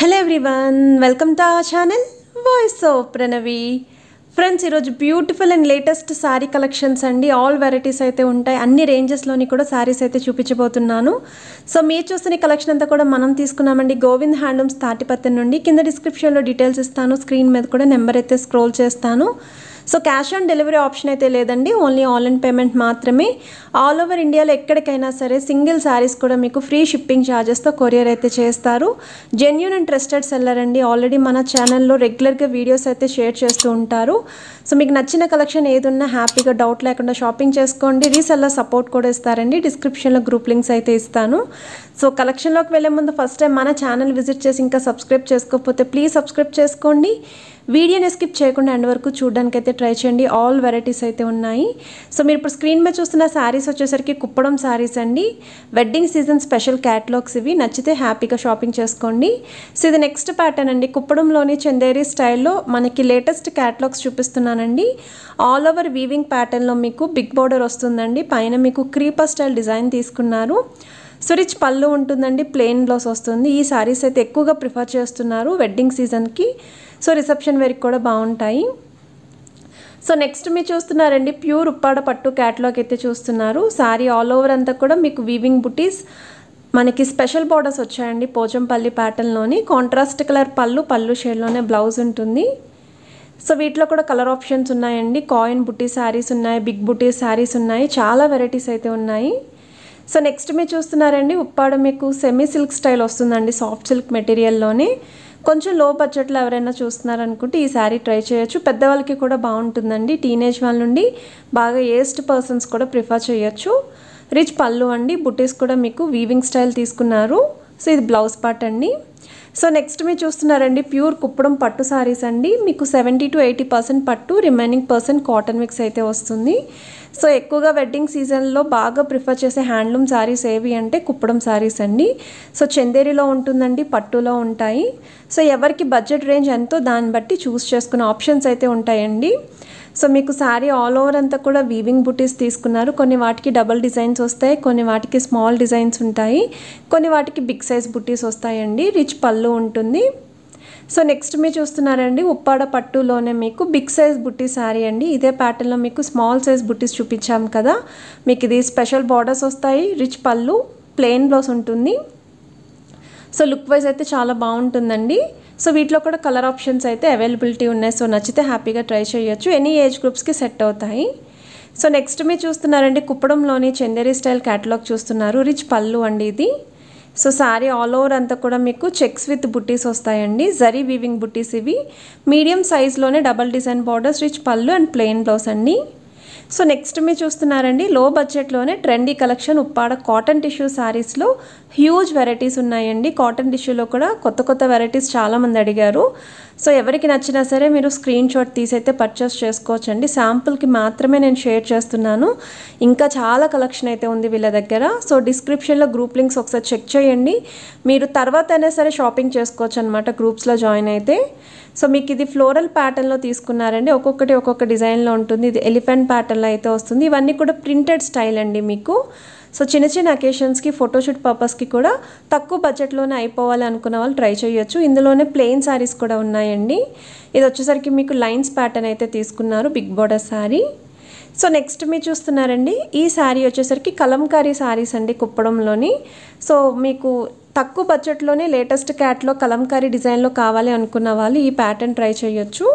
hello everyone welcome to our channel voice of Pranavi friends ఈరోజు beautiful and latest sari collections అండి all varieties అయితే ఉంటాయి అన్ని రేంజెస్లోని కూడా శారీస్ అయితే చూపించబోతున్నాను సో మీరు చూసిన కలెక్షన్ అంతా కూడా మనం తీసుకున్నామండి గోవింద్ హ్యాండ్లూమ్స్ తాటిపత్తి నుండి కింద డిస్క్రిప్షన్లో డీటెయిల్స్ ఇస్తాను స్క్రీన్ మీద కూడా నెంబర్ అయితే స్క్రోల్ చేస్తాను so cash on delivery option అయితే లేదండి ఓన్లీ ఆన్లైన్ పేమెంట్ మాత్రమే ఆల్ ఓవర్ ఇండియాలో ఎక్కడికైనా సరే సింగిల్ శారీస్ కూడా మీకు ఫ్రీ షిప్పింగ్ ఛార్జెస్తో కొరియర్ అయితే చేస్తారు జెన్యున్ అండ్ ట్రస్టెడ్ సెల్లర్ అండి ఆల్రెడీ మన ఛానల్లో రెగ్యులర్గా వీడియోస్ అయితే షేర్ చేస్తూ ఉంటారు సో మీకు నచ్చిన కలెక్షన్ ఏదున్నా హ్యాపీగా డౌట్ లేకుండా షాపింగ్ చేసుకోండి రీసెల్లర్ సపోర్ట్ కూడా ఇస్తారండి డిస్క్రిప్షన్లో గ్రూప్ లింక్స్ అయితే ఇస్తాను సో కలెక్షన్లోకి వెళ్ళే ముందు ఫస్ట్ టైం మన ఛానల్ విజిట్ చేసి ఇంకా సబ్స్క్రైబ్ చేసుకోకపోతే ప్లీజ్ సబ్స్క్రైబ్ చేసుకోండి వీడియోని స్కిప్ చేయకుండా ఎండ్ వరకు చూడడానికి అయితే ట్రై చేయండి ఆల్ వెరైటీస్ అయితే ఉన్నాయి సో మీరు ఇప్పుడు స్క్రీన్ మీద చూస్తున్న శారీస్ వచ్చేసరికి కుప్పడం శారీస్ అండి వెడ్డింగ్ సీజన్ స్పెషల్ క్యాటలాగ్స్ ఇవి నచ్చితే హ్యాపీగా షాపింగ్ చేసుకోండి సో ఇది నెక్స్ట్ ప్యాటర్న్ అండి కుప్పడంలోని చందేరి స్టైల్లో మనకి లేటెస్ట్ క్యాటలాగ్స్ చూపిస్తున్నానండి ఆల్ ఓవర్ వీవింగ్ ప్యాటర్న్లో మీకు బిగ్ బార్డర్ వస్తుందండి పైన మీకు క్రీపర్ స్టైల్ డిజైన్ తీసుకున్నారు సో రిచ్ పళ్ళు ఉంటుందండి ప్లెయిన్ బ్లౌస్ వస్తుంది ఈ శారీస్ అయితే ఎక్కువగా ప్రిఫర్ చేస్తున్నారు వెడ్డింగ్ సీజన్కి సో రిసెప్షన్ వేర్కి కూడా బాగుంటాయి సో నెక్స్ట్ మీరు చూస్తున్నారండి ప్యూర్ ఉప్పాడ పట్టు క్యాట్లాగ్ అయితే చూస్తున్నారు సారీ ఆల్ ఓవర్ అంతా కూడా మీకు వీవింగ్ బుటీస్ మనకి స్పెషల్ బోర్డర్స్ వచ్చాయండి పోచంపల్లి ప్యాటర్న్లోని కాంట్రాస్ట్ కలర్ పళ్ళు పళ్ళు షేడ్లోనే బ్లౌజ్ ఉంటుంది సో వీటిలో కూడా కలర్ ఆప్షన్స్ ఉన్నాయండి కాయిన్ బుట్టి శారీస్ ఉన్నాయి బిగ్ బుటీ శారీస్ ఉన్నాయి చాలా వెరైటీస్ అయితే ఉన్నాయి సో నెక్స్ట్ మీరు చూస్తున్నారండి ఉప్పాడ మీకు సెమీ సిల్క్ స్టైల్ వస్తుందండి సాఫ్ట్ సిల్క్ మెటీరియల్లోనే కొంచెం లో బడ్జెట్లో ఎవరైనా చూస్తున్నారనుకుంటే ఈ శారీ ట్రై చేయొచ్చు పెద్దవాళ్ళకి కూడా బాగుంటుందండి టీనేజ్ వాళ్ళ నుండి బాగా ఏజ్డ్ పర్సన్స్ కూడా ప్రిఫర్ చేయొచ్చు రిచ్ పళ్ళు అండి బుటీస్ కూడా మీకు వీవింగ్ స్టైల్ తీసుకున్నారు సో ఇది బ్లౌజ్ పార్ట్ అండి సో నెక్స్ట్ మీరు చూస్తున్నారండి ప్యూర్ కుప్పడం పట్టు శారీస్ అండి మీకు సెవెంటీ టు ఎయిటీ పర్సెంట్ పట్టు రిమైనింగ్ పర్సెంట్ కాటన్ మిక్స్ అయితే వస్తుంది సో ఎక్కువగా వెడ్డింగ్ సీజన్లో బాగా ప్రిఫర్ చేసే హ్యాండ్లూమ్ శారీస్ ఏవి అంటే కుప్పడం శారీస్ అండి సో చందేరిలో ఉంటుందండి పట్టులో ఉంటాయి సో ఎవరికి బడ్జెట్ రేంజ్ ఎంతో దాన్ని బట్టి చూస్ చేసుకునే ఆప్షన్స్ అయితే ఉంటాయండి సో మీకు శారీ ఆల్ ఓవర్ అంతా కూడా వీవింగ్ బుటీస్ తీసుకున్నారు కొన్ని వాటికి డబల్ డిజైన్స్ వస్తాయి కొన్ని వాటికి స్మాల్ డిజైన్స్ ఉంటాయి కొన్ని వాటికి బిగ్ సైజ్ బుటీస్ వస్తాయండి రిచ్ పళ్ళు ఉంటుంది సో నెక్స్ట్ మీరు చూస్తున్నారండి ఉప్పాడ పట్టులోనే మీకు బిగ్ సైజ్ బుట్టి శారీ అండి ఇదే ప్యాటర్న్లో మీకు స్మాల్ సైజ్ బుట్టీస్ చూపించాం కదా మీకు ఇది స్పెషల్ బార్డర్స్ వస్తాయి రిచ్ పళ్ళు ప్లెయిన్ బ్లౌజ్ ఉంటుంది సో లుక్ వైజ్ అయితే చాలా బాగుంటుందండి సో వీటిలో కూడా కలర్ ఆప్షన్స్ అయితే అవైలబిలిటీ ఉన్నాయి సో నచ్చితే హ్యాపీగా ట్రై చేయొచ్చు ఎనీ ఏజ్ గ్రూప్స్కి సెట్ అవుతాయి సో నెక్స్ట్ మీరు చూస్తున్నారండి కుప్పడంలోని చందేరి స్టైల్ క్యాటలాగ్ చూస్తున్నారు రిచ్ పళ్ళు అండి ఇది సో శారీ ఆల్ ఓవర్ అంతా కూడా మీకు చెక్స్ విత్ బుట్టీస్ వస్తాయండి జరీ వీవింగ్ బుట్టీస్ ఇవి మీడియం సైజ్లోనే డబల్ డిజైన్ బార్డర్స్ రిచ్ పళ్ళు అండ్ ప్లెయిన్ బ్లౌస్ అండి సో నెక్స్ట్ మీరు చూస్తున్నారండి లో బడ్జెట్లోనే trendy collection Uppada cotton tissue శారీస్లో హ్యూజ్ వెరైటీస్ ఉన్నాయండి కాటన్ టిష్యూలో కూడా కొత్త కొత్త వెరైటీస్ చాలామంది అడిగారు సో ఎవరికి నచ్చినా సరే మీరు స్క్రీన్ షాట్ తీసైతే పర్చేస్ చేసుకోవచ్చండి శాంపుల్కి మాత్రమే నేను షేర్ చేస్తున్నాను ఇంకా చాలా కలెక్షన్ అయితే ఉంది వీళ్ళ దగ్గర సో డిస్క్రిప్షన్లో గ్రూప్ లింక్స్ ఒకసారి చెక్ చేయండి మీరు తర్వాత అయినా సరే షాపింగ్ చేసుకోవచ్చు అనమాట గ్రూప్స్లో జాయిన్ అయితే సో మీకు ఇది ఫ్లోరల్ ప్యాటర్న్లో తీసుకున్నారండి ఒక్కొక్కటి ఒక్కొక్క డిజైన్లో ఉంటుంది ఇది ఎలిఫెంట్ ప్యాటర్న్లో అయితే వస్తుంది ఇవన్నీ కూడా ప్రింటెడ్ స్టైల్ అండి మీకు సో చిన్న చిన్న అకేషన్స్కి ఫోటోషూట్ పర్పస్కి కూడా తక్కువ బడ్జెట్లోనే అయిపోవాలి అనుకున్న వాళ్ళు ట్రై చేయొచ్చు ఇందులోనే ప్లెయిన్ శారీస్ కూడా ఉన్నాయండి ఇది వచ్చేసరికి మీకు లైన్స్ ప్యాటర్న్ అయితే తీసుకున్నారు big border sari so next మీరు చూస్తున్నారండి ఈ శారీ వచ్చేసరికి కలంకారీ శారీస్ అండి కుప్పడంలోని సో మీకు తక్కువ బడ్జెట్లోనే లేటెస్ట్ క్యాట్లో కలంకారీ డిజైన్లో కావాలి అనుకున్న వాళ్ళు ఈ ప్యాటర్న్ ట్రై చేయొచ్చు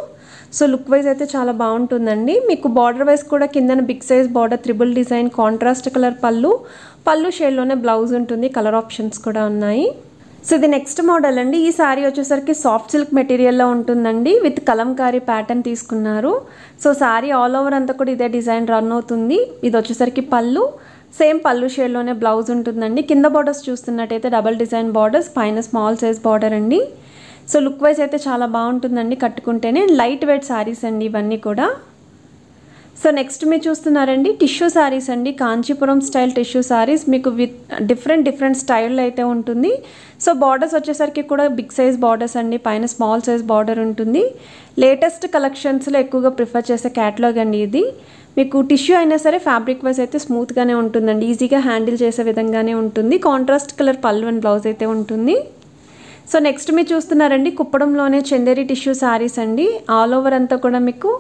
సో లుక్ వైజ్ అయితే చాలా బాగుంటుందండి మీకు బార్డర్ వైజ్ కూడా కిందన big size border triple design contrast colour పళ్ళు పళ్ళు షేడ్లోనే బ్లౌజ్ ఉంటుంది కలర్ ఆప్షన్స్ కూడా ఉన్నాయి సో ఇది నెక్స్ట్ మోడల్ అండి ఈ శారీ వచ్చేసరికి సాఫ్ట్ సిల్క్ మెటీరియల్లో ఉంటుందండి విత్ కలంకారీ ప్యాటర్న్ తీసుకున్నారు సో శారీ ఆల్ ఓవర్ అంతా కూడా ఇదే డిజైన్ రన్ అవుతుంది ఇది వచ్చేసరికి పళ్ళు సేమ్ పళ్ళు షేడ్లోనే బ్లౌజ్ ఉంటుందండి కింద బార్డర్స్ చూస్తున్నట్టయితే డబల్ డిజైన్ బార్డర్స్ పైన స్మాల్ సైజ్ బార్డర్ అండి సో లుక్ వైజ్ అయితే చాలా బాగుంటుందండి కట్టుకుంటేనే లైట్ వెయిట్ శారీస్ అండి ఇవన్నీ కూడా సో నెక్స్ట్ మీరు చూస్తున్నారండి టిష్యూ శారీస్ అండి కాంచీపురం స్టైల్ టిష్యూ శారీస్ మీకు విత్ డిఫరెంట్ డిఫరెంట్ స్టైల్ అయితే ఉంటుంది సో బార్డర్స్ వచ్చేసరికి కూడా బిగ్ సైజ్ బార్డర్స్ అండి పైన స్మాల్ సైజ్ బార్డర్ ఉంటుంది లేటెస్ట్ కలెక్షన్స్లో ఎక్కువగా ప్రిఫర్ చేసే క్యాటలాగ్ అండి ఇది మీకు టిష్యూ అయినా సరే ఫ్యాబ్రిక్ వైజ్ అయితే స్మూత్గానే ఉంటుందండి ఈజీగా హ్యాండిల్ చేసే విధంగానే ఉంటుంది కాంట్రాస్ట్ కలర్ పల్వన్ బ్లౌజ్ అయితే ఉంటుంది సో నెక్స్ట్ మీరు చూస్తున్నారండి కుప్పడంలోనే చందేరి టిష్యూ శారీస్ అండి ఆల్ ఓవర్ అంతా కూడా మీకు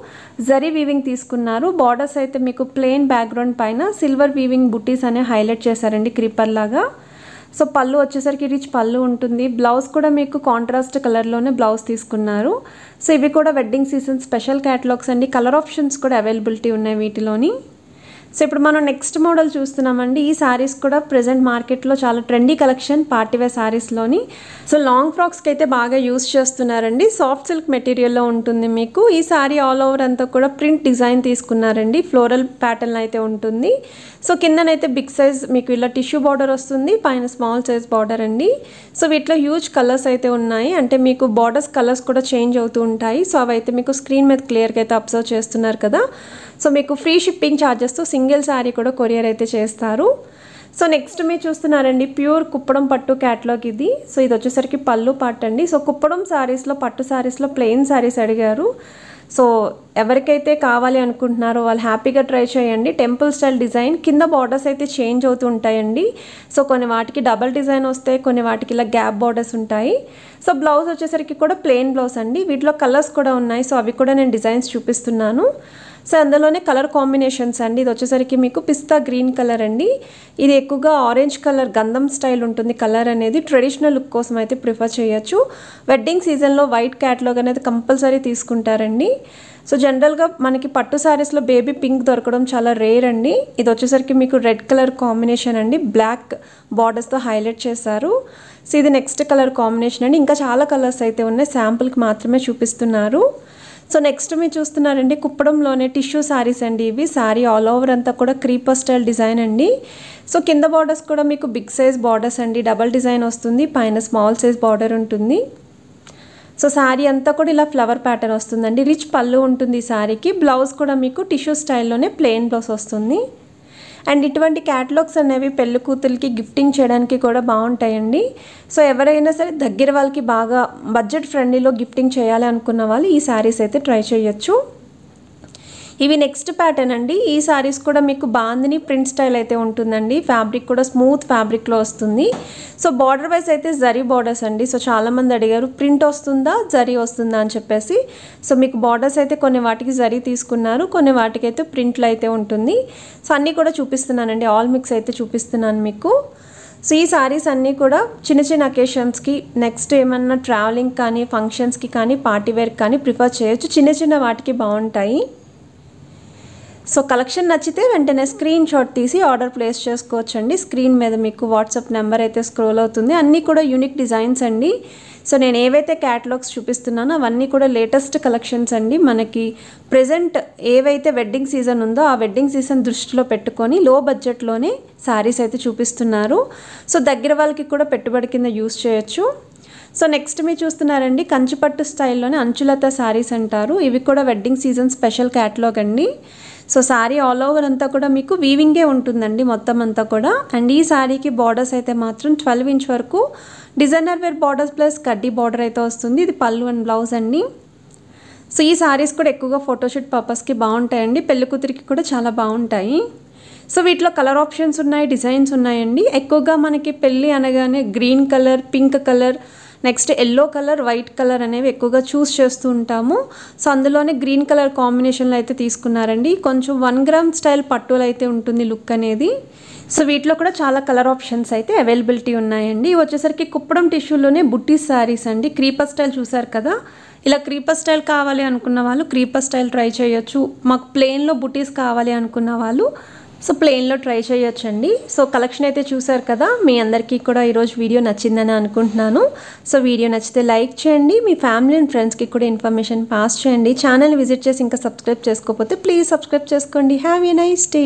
జరీ వీవింగ్ తీసుకున్నారు బార్డర్స్ అయితే మీకు ప్లెయిన్ బ్యాక్గ్రౌండ్ పైన సిల్వర్ వీవింగ్ బుట్టీస్ అనే హైలైట్ చేశారండి క్రీపర్ లాగా సో పళ్ళు వచ్చేసరికి రిచ్ పళ్ళు ఉంటుంది బ్లౌజ్ కూడా మీకు కాంట్రాస్ట్ కలర్లోనే బ్లౌజ్ తీసుకున్నారు సో ఇవి కూడా వెడ్డింగ్ సీజన్ స్పెషల్ క్యాటలాగ్స్ అండి కలర్ ఆప్షన్స్ కూడా అవైలబిలిటీ ఉన్నాయి వీటిలోని సో ఇప్పుడు మనం నెక్స్ట్ మోడల్ చూస్తున్నామండి ఈ శారీస్ కూడా ప్రజెంట్ మార్కెట్లో చాలా ట్రెండీ కలెక్షన్ పార్టీవేర్ శారీస్లోని సో లాంగ్ ఫ్రాక్స్కి అయితే బాగా యూస్ చేస్తున్నారండి సాఫ్ట్ సిల్క్ మెటీరియల్లో ఉంటుంది మీకు ఈ శారీ ఆల్ ఓవర్ అంతా కూడా ప్రింట్ డిజైన్ తీసుకున్నారండి ఫ్లోరల్ ప్యాటర్న్ అయితే ఉంటుంది సో కిందనైతే బిగ్ సైజ్ మీకు ఇలా టిష్యూ బార్డర్ వస్తుంది పైన స్మాల్ సైజ్ బార్డర్ అండి సో వీటిలో హ్యూజ్ కలర్స్ అయితే ఉన్నాయి అంటే మీకు బార్డర్స్ కలర్స్ కూడా చేంజ్ అవుతూ ఉంటాయి సో అవైతే మీకు స్క్రీన్ మీద క్లియర్గా అయితే అబ్జర్వ్ చేస్తున్నారు కదా సో మీకు ఫ్రీ షిప్పింగ్ ఛార్జెస్తో సింగిల్ శారీ కూడా కొరియర్ అయితే చేస్తారు సో నెక్స్ట్ మీరు చూస్తున్నారండి ప్యూర్ కుప్పడం పట్టు క్యాట్లాగ్ ఇది సో ఇది వచ్చేసరికి పళ్ళు పట్టు అండి సో కుప్పడం శారీస్లో పట్టు శారీస్లో ప్లెయిన్ శారీస్ అడిగారు సో ఎవరికైతే కావాలి అనుకుంటున్నారో వాళ్ళు హ్యాపీగా ట్రై చేయండి టెంపుల్ స్టైల్ డిజైన్ కింద బార్డర్స్ అయితే చేంజ్ అవుతూ ఉంటాయండి సో కొన్ని వాటికి డబల్ డిజైన్ వస్తే కొన్ని వాటికి ఇలా గ్యాప్ బార్డర్స్ ఉంటాయి సో బ్లౌజ్ వచ్చేసరికి కూడా ప్లెయిన్ బ్లౌజ్ అండి వీటిలో కలర్స్ కూడా ఉన్నాయి సో అవి కూడా నేను డిజైన్స్ చూపిస్తున్నాను సో అందులోనే కలర్ కాంబినేషన్స్ అండి ఇది వచ్చేసరికి మీకు పిస్తా గ్రీన్ కలర్ అండి ఇది ఎక్కువగా ఆరెంజ్ కలర్ గంధం స్టైల్ ఉంటుంది కలర్ అనేది ట్రెడిషనల్ లుక్ కోసం అయితే ప్రిఫర్ చేయొచ్చు వెడ్డింగ్ సీజన్లో వైట్ క్యాట్లాగ్ అనేది కంపల్సరీ తీసుకుంటారండి సో జనరల్గా మనకి పట్టు శారీస్లో బేబీ పింక్ దొరకడం చాలా రేర్ అండి ఇది వచ్చేసరికి మీకు రెడ్ కలర్ కాంబినేషన్ అండి బ్లాక్ బార్డర్స్తో హైలైట్ చేశారు సో ఇది నెక్స్ట్ కలర్ కాంబినేషన్ అండి ఇంకా చాలా కలర్స్ అయితే ఉన్నాయి శాంపుల్కి మాత్రమే చూపిస్తున్నారు సో నెక్స్ట్ మీరు చూస్తున్నారండి కుప్పడంలోనే టిష్యూ శారీస్ అండి ఇవి శారీ ఆల్ ఓవర్ అంతా కూడా క్రీపర్ స్టైల్ డిజైన్ అండి సో కింద బార్డర్స్ కూడా మీకు బిగ్ సైజ్ బార్డర్స్ అండి డబల్ డిజైన్ వస్తుంది పైన స్మాల్ సైజ్ బార్డర్ ఉంటుంది సో శారీ అంతా కూడా ఇలా ఫ్లవర్ ప్యాటర్న్ వస్తుందండి రిచ్ పళ్ళు ఉంటుంది శారీకి బ్లౌజ్ కూడా మీకు టిష్యూ స్టైల్లోనే ప్లెయిన్ బ్లౌజ్ వస్తుంది అండ్ ఇటువంటి క్యాటలాగ్స్ అనేవి పెళ్ళికూతురికి కూతురికి గిఫ్టింగ్ చేయడానికి కూడా బాగుంటాయండి సో ఎవరైనా సరే దగ్గర వాళ్ళకి బాగా బడ్జెట్ ఫ్రెండ్లీలో గిఫ్టింగ్ చేయాలి అనుకున్న వాళ్ళు ఈ శారీస్ అయితే ట్రై చేయొచ్చు ఇవి నెక్స్ట్ ప్యాటర్న్ అండి ఈ సారీస్ కూడా మీకు బాందిని ప్రింట్ స్టైల్ అయితే ఉంటుందండి ఫ్యాబ్రిక్ కూడా స్మూత్ ఫ్యాబ్రిక్లో వస్తుంది సో బార్డర్ వైజ్ అయితే జరీ బార్డర్స్ అండి సో చాలామంది అడిగారు ప్రింట్ వస్తుందా జరీ వస్తుందా అని చెప్పేసి సో మీకు బార్డర్స్ అయితే కొన్ని వాటికి జరీ తీసుకున్నారు కొన్ని వాటికైతే ప్రింట్లు అయితే ఉంటుంది సో అన్నీ కూడా చూపిస్తున్నానండి ఆల్ మిక్స్ అయితే చూపిస్తున్నాను మీకు సో ఈ సారీస్ అన్నీ కూడా చిన్న చిన్న అకేషన్స్కి నెక్స్ట్ ఏమన్నా ట్రావెలింగ్ కానీ ఫంక్షన్స్కి కానీ పార్టీవేర్కి కానీ ప్రిఫర్ చేయొచ్చు చిన్న చిన్న వాటికి బాగుంటాయి సో కలెక్షన్ నచ్చితే వెంటనే స్క్రీన్ షాట్ తీసి ఆర్డర్ ప్లేస్ చేసుకోవచ్చు అండి స్క్రీన్ మీద మీకు వాట్సాప్ నెంబర్ అయితే స్క్రోల్ అవుతుంది అన్నీ కూడా యూనిక్ డిజైన్స్ అండి సో నేను ఏవైతే క్యాటలాగ్స్ చూపిస్తున్నానో అవన్నీ కూడా లేటెస్ట్ కలెక్షన్స్ అండి మనకి ప్రజెంట్ ఏవైతే వెడ్డింగ్ సీజన్ ఉందో ఆ వెడ్డింగ్ సీజన్ దృష్టిలో పెట్టుకొని లో బడ్జెట్లోనే శారీస్ అయితే చూపిస్తున్నారు సో దగ్గర వాళ్ళకి కూడా పెట్టుబడి కింద యూస్ చేయొచ్చు సో నెక్స్ట్ మీరు చూస్తున్నారండి కంచిపట్టు స్టైల్లోనే అంచులత శారీస్ అంటారు ఇవి కూడా వెడ్డింగ్ సీజన్ స్పెషల్ క్యాటలాగ్ అండి సో శారీ ఆల్ ఓవర్ అంతా కూడా మీకు వీవింగే ఉంటుందండి మొత్తం అంతా కూడా అండ్ ఈ శారీకి బార్డర్స్ అయితే మాత్రం ట్వెల్వ్ ఇంచ్ వరకు డిజైనర్ వేర్ బార్డర్స్ ప్లస్ కడ్డీ బార్డర్ అయితే వస్తుంది ఇది పళ్ళు అండ్ బ్లౌజ్ అండి సో ఈ శారీస్ కూడా ఎక్కువగా ఫోటోషూట్ పర్పస్కి బాగుంటాయండి పెళ్ళికూతురికి కూడా చాలా బాగుంటాయి సో వీటిలో కలర్ ఆప్షన్స్ ఉన్నాయి డిజైన్స్ ఉన్నాయండి ఎక్కువగా మనకి పెళ్ళి అనగానే green colour pink colour next yellow colour white colour అనేవి ఎక్కువగా చూస్ చేస్తూ ఉంటాము సో అందులోనే గ్రీన్ కలర్ కాంబినేషన్లో అయితే తీసుకున్నారండి కొంచెం వన్ గ్రామ్ స్టైల్ పట్టులు అయితే ఉంటుంది లుక్ అనేది సో వీటిలో కూడా చాలా కలర్ ఆప్షన్స్ అయితే అవైలబిలిటీ ఉన్నాయండి వచ్చేసరికి కుప్పడం టిష్యూలోనే బుట్టి శారీస్ అండి క్రీపర్ స్టైల్ చూసారు కదా ఇలా క్రీపర్ స్టైల్ కావాలి అనుకున్న వాళ్ళు క్రీపర్ స్టైల్ ట్రై చేయొచ్చు మాకు ప్లెయిన్లో బుటీస్ కావాలి అనుకున్న వాళ్ళు సో ప్లెయిన్లో ట్రై చేయొచ్చండి సో కలెక్షన్ అయితే చూసారు కదా మీ అందరికీ కూడా ఈరోజు వీడియో నచ్చిందని అనుకుంటున్నాను సో వీడియో నచ్చితే లైక్ చేయండి మీ ఫ్యామిలీ అండ్ ఫ్రెండ్స్కి కూడా ఇన్ఫర్మేషన్ పాస్ చేయండి ఛానల్ విజిట్ చేసి ఇంకా సబ్స్క్రైబ్ చేసుకోకపోతే ప్లీజ్ సబ్స్క్రైబ్ చేసుకోండి హ్యావ్ ఎ నైస్ డే